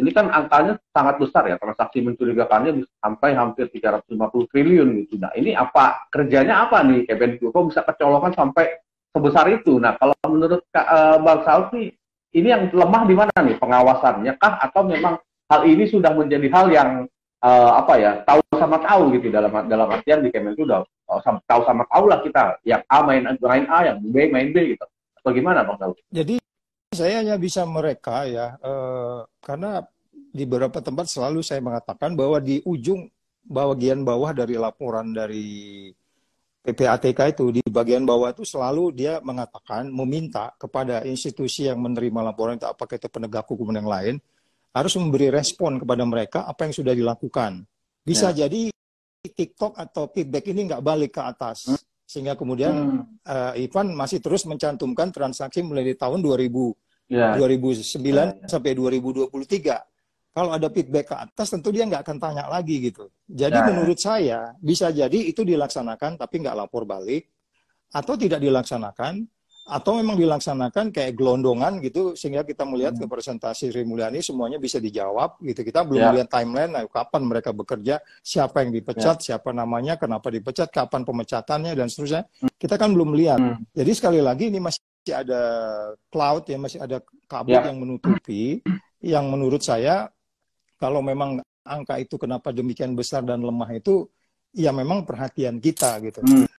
Ini kan angkanya sangat besar ya, transaksi mencurigakannya sampai hampir 350 triliun gitu. Nah, ini apa kerjanya apa nih Kevin Kok bisa kecolongan sampai sebesar itu? Nah, kalau menurut uh, Bang Salvi, ini yang lemah di mana nih pengawasannya kah atau memang hal ini sudah menjadi hal yang uh, apa ya tahu sama tahu gitu dalam dalam artian di Kemen itu udah tahu sama tahu lah kita yang A main main A yang B main B gitu Bagaimana bang Salvi? Jadi saya hanya bisa mereka ya, uh, karena di beberapa tempat selalu saya mengatakan bahwa di ujung bagian bawah dari laporan dari PPATK itu di bagian bawah itu selalu dia mengatakan meminta kepada institusi yang menerima laporan itu apakah itu penegak hukum yang lain harus memberi respon kepada mereka apa yang sudah dilakukan. Bisa ya. jadi TikTok atau feedback ini nggak balik ke atas. Hmm sehingga kemudian hmm. uh, Ivan masih terus mencantumkan transaksi mulai di tahun 2000 yeah. 2009 yeah. sampai 2023. Kalau ada feedback ke atas tentu dia nggak akan tanya lagi gitu. Jadi yeah. Ya. menurut saya bisa jadi itu dilaksanakan tapi nggak lapor balik atau tidak dilaksanakan atau memang dilaksanakan kayak gelondongan gitu sehingga kita melihat hmm. ke presentasi Sri Mulyani semuanya bisa dijawab gitu kita belum yeah. melihat timeline nah, kapan mereka bekerja siapa yang dipecat yeah. siapa namanya kenapa dipecat kapan pemecatannya dan seterusnya hmm. kita kan belum lihat hmm. jadi sekali lagi ini masih ada cloud ya masih ada kabut yeah. yang menutupi yang menurut saya kalau memang angka itu kenapa demikian besar dan lemah itu ya memang perhatian kita gitu. Hmm.